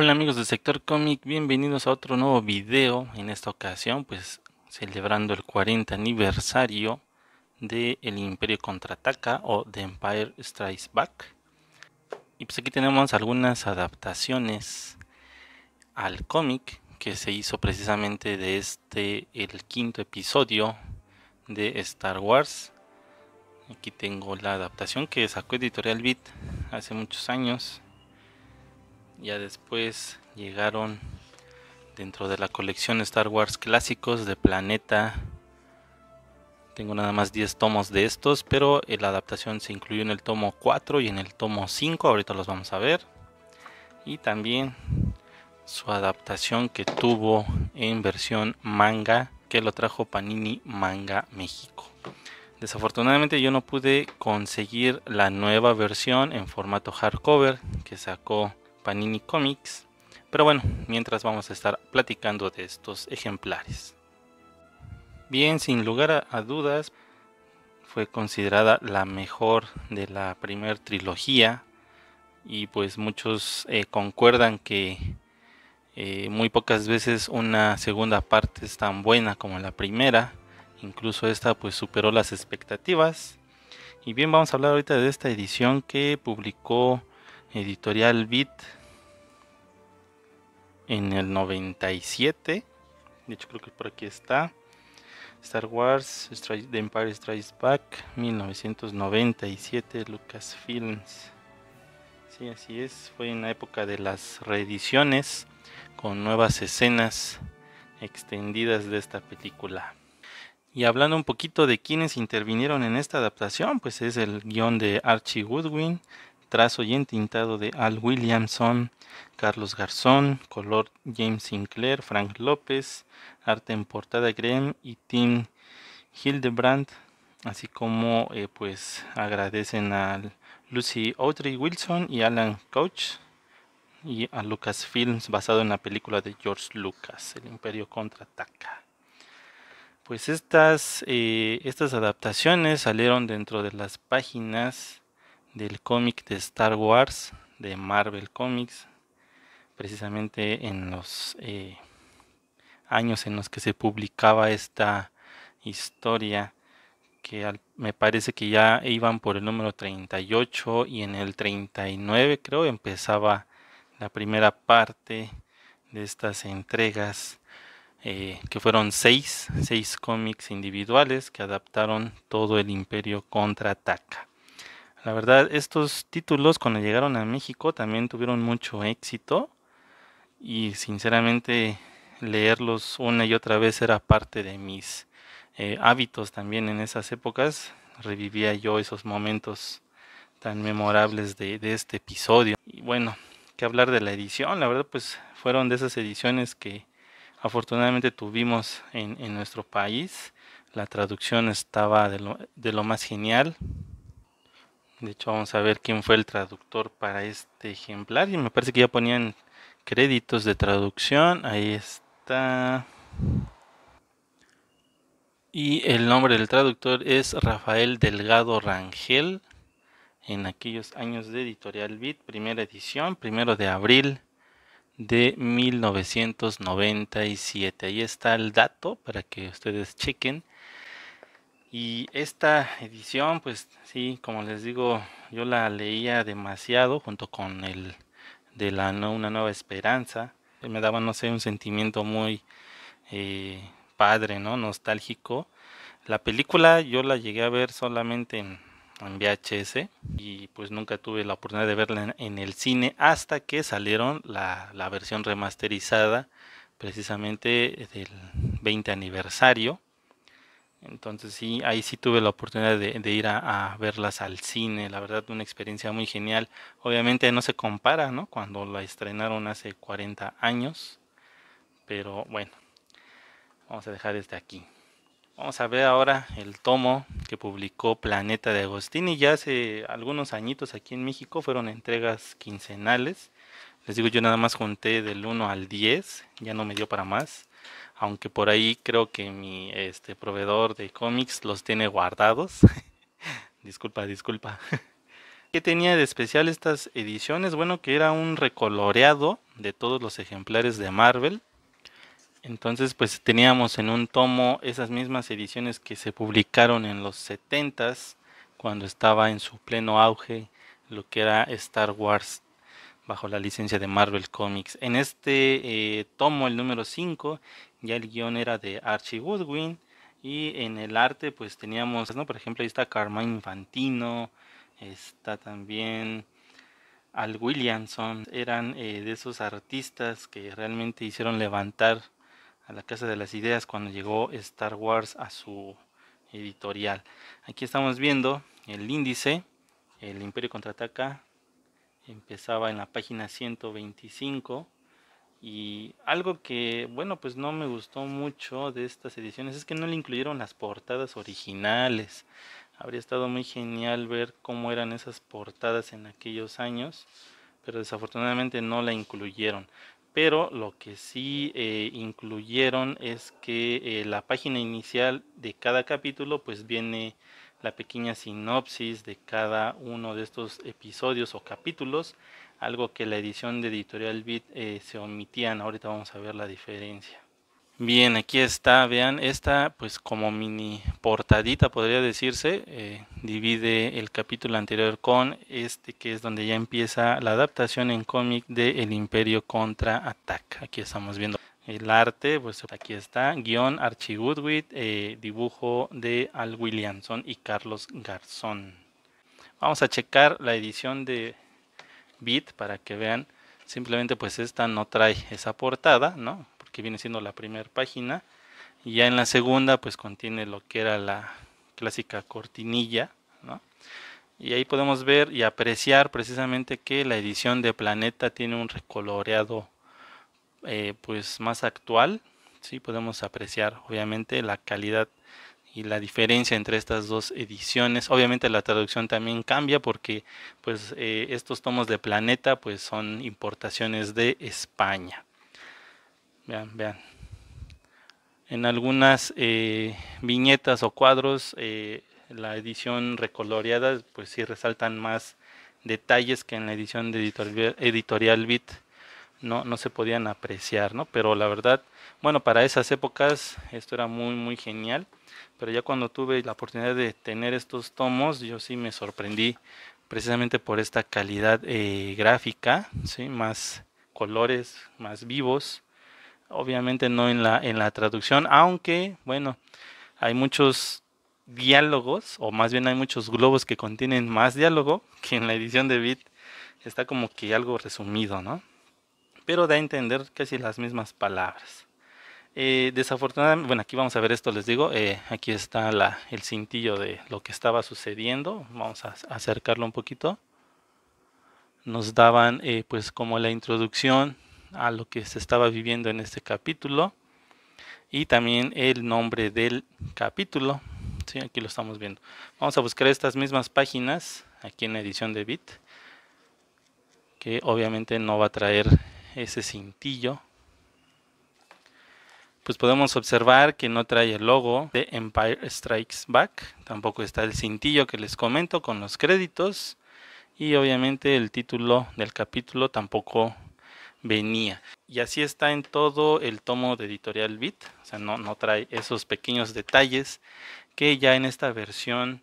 Hola amigos del sector cómic, bienvenidos a otro nuevo video. En esta ocasión, pues celebrando el 40 aniversario de El Imperio Contraataca o The Empire Strikes Back. Y pues aquí tenemos algunas adaptaciones al cómic que se hizo precisamente de este, el quinto episodio de Star Wars. Aquí tengo la adaptación que sacó Editorial Beat hace muchos años ya después llegaron dentro de la colección Star Wars clásicos de Planeta. Tengo nada más 10 tomos de estos, pero la adaptación se incluyó en el tomo 4 y en el tomo 5, ahorita los vamos a ver. Y también su adaptación que tuvo en versión manga, que lo trajo Panini Manga México. Desafortunadamente yo no pude conseguir la nueva versión en formato hardcover que sacó Panini Comics. Pero bueno, mientras vamos a estar platicando de estos ejemplares. Bien, sin lugar a dudas, fue considerada la mejor de la primer trilogía y pues muchos eh, concuerdan que eh, muy pocas veces una segunda parte es tan buena como la primera incluso esta pues superó las expectativas y bien vamos a hablar ahorita de esta edición que publicó Editorial Bit en el 97. De hecho, creo que por aquí está. Star Wars, The Empire Strikes Back, 1997, Lucasfilms. Sí, así es. Fue en la época de las reediciones con nuevas escenas extendidas de esta película. Y hablando un poquito de quienes intervinieron en esta adaptación, pues es el guión de Archie Goodwin, trazo y entintado de Al Williamson, Carlos Garzón, color James Sinclair, Frank López, arte en portada Graham y Tim Hildebrand, así como eh, pues agradecen a Lucy Audrey Wilson y Alan Coach y a Lucas Films basado en la película de George Lucas, El Imperio contraataca. Pues estas, eh, estas adaptaciones salieron dentro de las páginas del cómic de Star Wars, de Marvel Comics, precisamente en los eh, años en los que se publicaba esta historia, que me parece que ya iban por el número 38 y en el 39 creo empezaba la primera parte de estas entregas, eh, que fueron seis, seis cómics individuales que adaptaron todo el imperio contraataca. La verdad, estos títulos cuando llegaron a México también tuvieron mucho éxito y sinceramente leerlos una y otra vez era parte de mis eh, hábitos también en esas épocas. Revivía yo esos momentos tan memorables de, este episodio. Y bueno, que hablar de la edición, la verdad pues fueron de esas ediciones que afortunadamente tuvimos en, nuestro país. La traducción estaba de lo, de lo más genial. De hecho, vamos a ver quién fue el traductor para este ejemplar. Y me parece que ya ponían créditos de traducción. Ahí está. Y el nombre del traductor es Rafael Delgado Rangel. En aquellos años de Editorial Bit, primera edición, primero de abril de 1997. Ahí está el dato para que ustedes chequen. Y esta edición, pues sí, como les digo, yo la leía demasiado junto con el de la Una Nueva Esperanza. Eh, me daba, no sé, un sentimiento muy eh, padre, ¿no? Nostálgico. La película yo la llegué a ver solamente en, VHS y pues nunca tuve la oportunidad de verla en, el cine hasta que salieron la, la versión remasterizada precisamente del 20 aniversario entonces sí, ahí sí tuve la oportunidad de, ir a, verlas al cine, la verdad una experiencia muy genial. Obviamente no se compara, ¿no? Cuando la estrenaron hace 40 años, pero bueno, vamos a dejar este aquí. Vamos a ver ahora el tomo que publicó Planeta de Agostini. Ya hace algunos añitos aquí en México fueron entregas quincenales. Les digo, yo nada más junté del 1 al 10, ya no me dio para más aunque por ahí creo que mi este, proveedor de cómics los tiene guardados. disculpa, disculpa. ¿Qué tenía de especial estas ediciones? Bueno, que era un recoloreado de todos los ejemplares de Marvel. Entonces, pues teníamos en un tomo esas mismas ediciones que se publicaron en los 70s, cuando estaba en su pleno auge lo que era Star Wars bajo la licencia de Marvel Comics. En este eh, tomo, el número 5, ya el guión era de Archie Woodwin, y en el arte pues teníamos, por ejemplo, ahí está Carmine Infantino, está también Al Williamson, eran eh, de esos artistas que realmente hicieron levantar a la Casa de las Ideas cuando llegó Star Wars a su editorial. Aquí estamos viendo el índice, el Imperio contraataca, empezaba en la página 125 y algo que, bueno, pues no me gustó mucho de estas ediciones es que no le incluyeron las portadas originales. Habría estado muy genial ver cómo eran esas portadas en aquellos años, pero desafortunadamente no la incluyeron. Pero lo que sí eh, incluyeron es que eh, la página inicial de cada capítulo pues viene la pequeña sinopsis de cada uno de estos episodios o capítulos, algo que la edición de Editorial Bit eh, se omitían. Ahorita vamos a ver la diferencia. Bien, aquí está, vean, esta pues como mini portadita podría decirse, eh, divide el capítulo anterior con este que es donde ya empieza la adaptación en cómic de El Imperio contra Attack. Aquí estamos viendo el arte, pues aquí está, guión Archie Goodwit, eh, dibujo de Al Williamson y Carlos Garzón. Vamos a checar la edición de Bit para que vean. Simplemente pues esta no trae esa portada, ¿no? Porque viene siendo la primera página. Y ya en la segunda pues contiene lo que era la clásica cortinilla, ¿no? Y ahí podemos ver y apreciar precisamente que la edición de Planeta tiene un recoloreado eh, pues más actual, sí podemos apreciar obviamente la calidad y la diferencia entre estas dos ediciones. Obviamente la traducción también cambia porque pues eh, estos tomos de Planeta pues son importaciones de España. Vean, En algunas eh, viñetas o cuadros la edición recoloreada pues sí resaltan más detalles que en la edición de editorial, editorial Bit no, no se podían apreciar, ¿no? Pero la verdad, bueno, para esas épocas esto era muy, muy genial. Pero ya cuando tuve la oportunidad de tener estos tomos, yo sí me sorprendí precisamente por esta calidad eh, gráfica, ¿sí? Más colores, más vivos. Obviamente no en la, en la traducción, aunque, bueno, hay muchos diálogos, o más bien hay muchos globos que contienen más diálogo que en la edición de Bit. Está como que algo resumido, ¿no? pero da a entender casi las mismas palabras. Eh, desafortunadamente, bueno, aquí vamos a ver esto, les digo, eh, aquí está el cintillo de lo que estaba sucediendo, vamos a acercarlo un poquito. Nos daban eh, pues como la introducción a lo que se estaba viviendo en este capítulo y también el nombre del capítulo. Sí, aquí lo estamos viendo. Vamos a buscar estas mismas páginas aquí en la edición de Bit, que obviamente no va a traer ese cintillo, pues podemos observar que no trae el logo de Empire Strikes Back, tampoco está el cintillo que les comento con los créditos y obviamente el título del capítulo tampoco venía. Y así está en todo el tomo de editorial Bit, o sea, no, trae esos pequeños detalles que ya en esta versión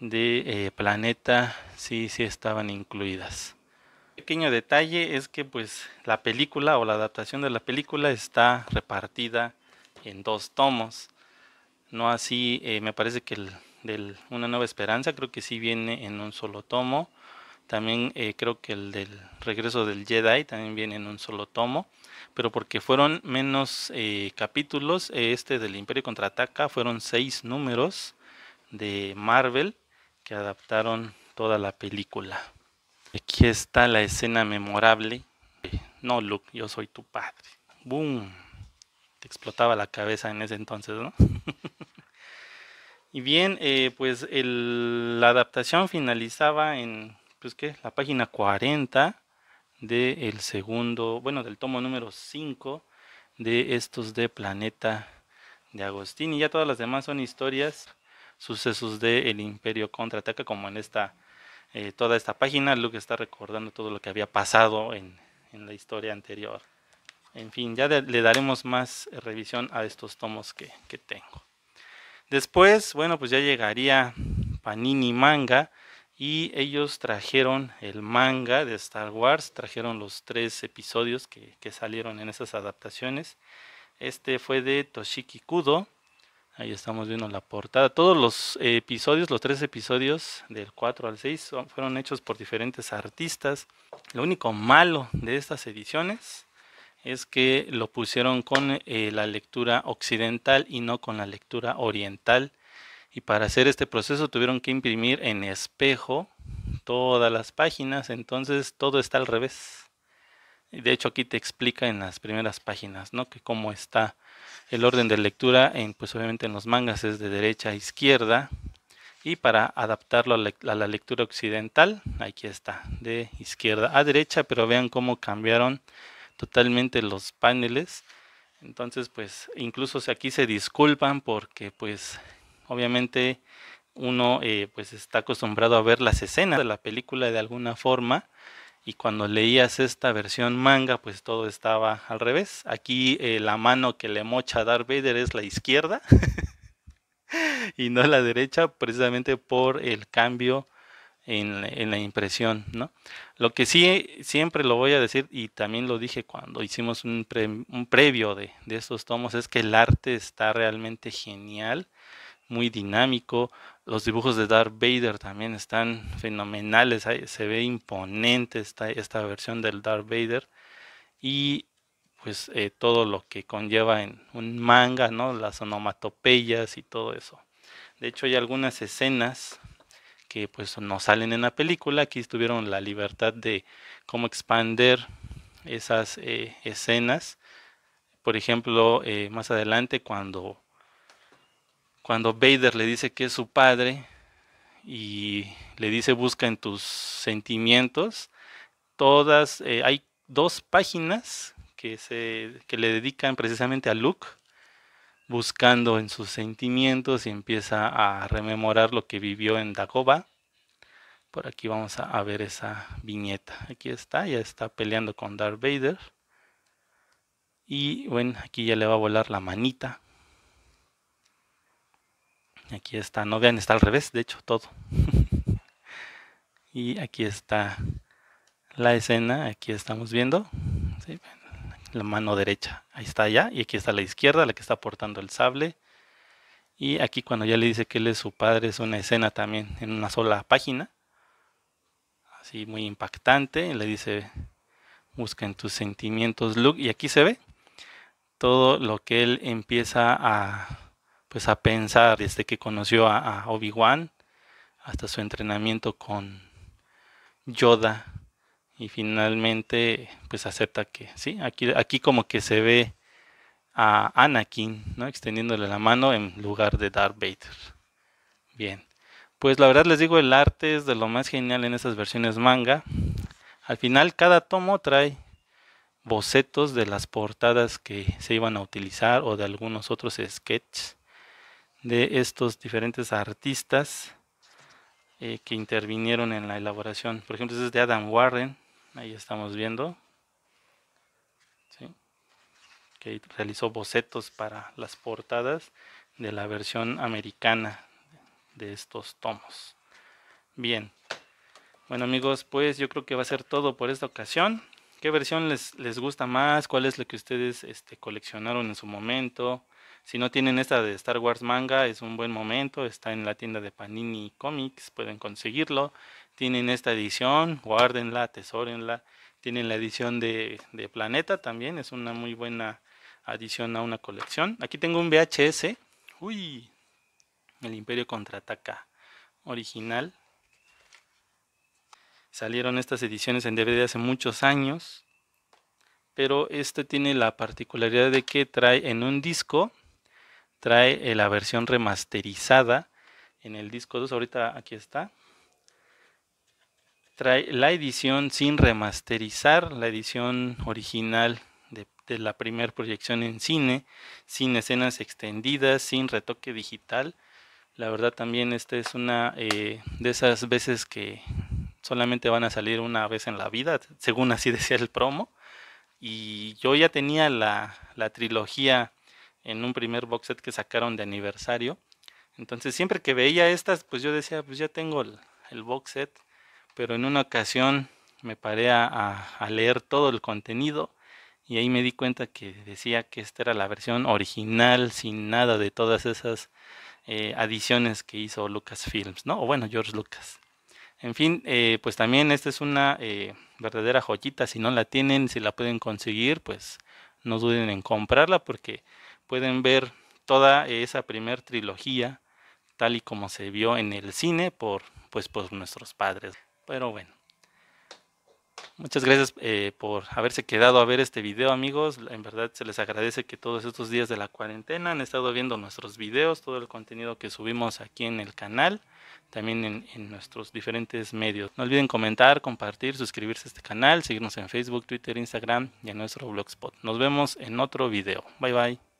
de eh, Planeta sí, sí estaban incluidas pequeño detalle es que pues la película o la adaptación de la película está repartida en dos tomos. No así, eh, me parece que el, de Una Nueva Esperanza creo que sí viene en un solo tomo. También eh, creo que el del Regreso del Jedi también viene en un solo tomo. Pero porque fueron menos eh, capítulos, este del Imperio Contraataca fueron seis números de Marvel que adaptaron toda la película. Aquí está la escena memorable. No, Luke, yo soy tu padre. ¡Boom! Te explotaba la cabeza en ese entonces, ¿no? y bien, eh, pues la adaptación finalizaba en, pues qué, la página 40 del segundo, bueno, del tomo número 5 de estos de Planeta de Agostín. Y ya todas las demás son historias, sucesos de El Imperio Contraataca, como en esta eh, toda esta página, Luke está recordando todo lo que había pasado en, la historia anterior. En fin, ya le daremos más eh, revisión a estos tomos que, tengo. Después, bueno, pues ya llegaría Panini Manga y ellos trajeron el manga de Star Wars, trajeron los tres episodios que, que, salieron en esas adaptaciones. Este fue de Toshiki Kudo, Ahí estamos viendo la portada. Todos los episodios, los tres episodios del 4 al 6 fueron hechos por diferentes artistas. Lo único malo de estas ediciones es que lo pusieron con eh, la lectura occidental y no con la lectura oriental. Y para hacer este proceso tuvieron que imprimir en espejo todas las páginas, entonces todo está al revés. De hecho aquí te explica en las primeras páginas, ¿no? Que cómo está el orden de lectura, en, pues obviamente en los mangas es de derecha a izquierda. Y para adaptarlo a la, lectura occidental, aquí está, de izquierda a derecha, pero vean cómo cambiaron totalmente los paneles. Entonces, pues incluso aquí se disculpan porque pues obviamente uno eh, pues está acostumbrado a ver las escenas de la película de alguna forma y cuando leías esta versión manga, pues todo estaba al revés. Aquí eh, la mano que le mocha a Darth Vader es la izquierda y no la derecha, precisamente por el cambio en, la impresión, ¿no? Lo que sí siempre lo voy a decir, y también lo dije cuando hicimos un, previo de, de estos tomos, es que el arte está realmente genial, muy dinámico, los dibujos de Darth Vader también están fenomenales, se ve imponente esta, esta versión del Darth Vader y pues eh, todo lo que conlleva en un manga, ¿no? Las onomatopeyas y todo eso. De hecho hay algunas escenas que pues no salen en la película, aquí tuvieron la libertad de cómo expander esas eh, escenas. Por ejemplo, eh, más adelante cuando cuando Vader le dice que es su padre y le dice busca en tus sentimientos, todas, eh, hay dos páginas que, se, le dedican precisamente a Luke, buscando en sus sentimientos y empieza a rememorar lo que vivió en Dagobah. Por aquí vamos a, a ver esa viñeta. Aquí está, ya está peleando con Darth Vader. Y bueno, aquí ya le va a volar la manita Aquí está, no vean, está al revés, de hecho, todo. y aquí está la escena, aquí estamos viendo. La mano derecha, ahí está ya, y aquí está la izquierda, la que está portando el sable. Y aquí cuando ya le dice que él es su padre, es una escena también en una sola página. Así muy impactante. Le dice, busca en tus sentimientos, Luke. Y aquí se ve todo lo que él empieza a pues a pensar desde que conoció a, Obi-Wan hasta su entrenamiento con Yoda y finalmente pues acepta que sí, aquí, aquí como que se ve a Anakin, ¿no? extendiéndole la mano en lugar de Darth Vader. Bien. Pues la verdad les digo, el arte es de lo más genial en esas versiones manga. Al final cada tomo trae bocetos de las portadas que se iban a utilizar o de algunos otros sketches de estos diferentes artistas eh, que intervinieron en la elaboración. Por ejemplo, este es de Adam Warren, ahí estamos viendo, que realizó bocetos para las portadas de la versión americana de estos tomos. Bien, bueno amigos, pues yo creo que va a ser todo por esta ocasión. ¿Qué versión les, gusta más? ¿Cuál es lo que ustedes este, coleccionaron en su momento? Si no tienen esta de Star Wars manga, es un buen momento. Está en la tienda de Panini Comics, pueden conseguirlo. Tienen esta edición, guárdenla, atesórenla. Tienen la edición de, de Planeta también, es una muy buena adición a una colección. Aquí tengo un VHS. Uy, el Imperio contraataca original. Salieron estas ediciones en DVD hace muchos años, pero este tiene la particularidad de que trae en un disco trae eh, la versión remasterizada en el disco 2, ahorita aquí está. Trae la edición sin remasterizar, la edición original de, la primera proyección en cine, sin escenas extendidas, sin retoque digital. La verdad también esta es una eh, de esas veces que solamente van a salir una vez en la vida, según así decía el promo. Y yo ya tenía la, la trilogía en un primer box set que sacaron de aniversario. Entonces siempre que veía estas, pues yo decía, pues ya tengo el, box set, pero en una ocasión me paré a, leer todo el contenido y ahí me di cuenta que decía que esta era la versión original, sin nada de todas esas eh, adiciones que hizo Lucasfilms, ¿no? O bueno, George Lucas. En fin, eh, pues también esta es una eh, verdadera joyita. Si no la tienen, si la pueden conseguir, pues no duden en comprarla porque pueden ver toda esa primer trilogía tal y como se vio en el cine por pues por nuestros padres pero bueno muchas gracias eh, por haberse quedado a ver este video amigos en verdad se les agradece que todos estos días de la cuarentena han estado viendo nuestros videos todo el contenido que subimos aquí en el canal también en, en nuestros diferentes medios no olviden comentar compartir suscribirse a este canal seguirnos en facebook twitter instagram y en nuestro blogspot nos vemos en otro video bye bye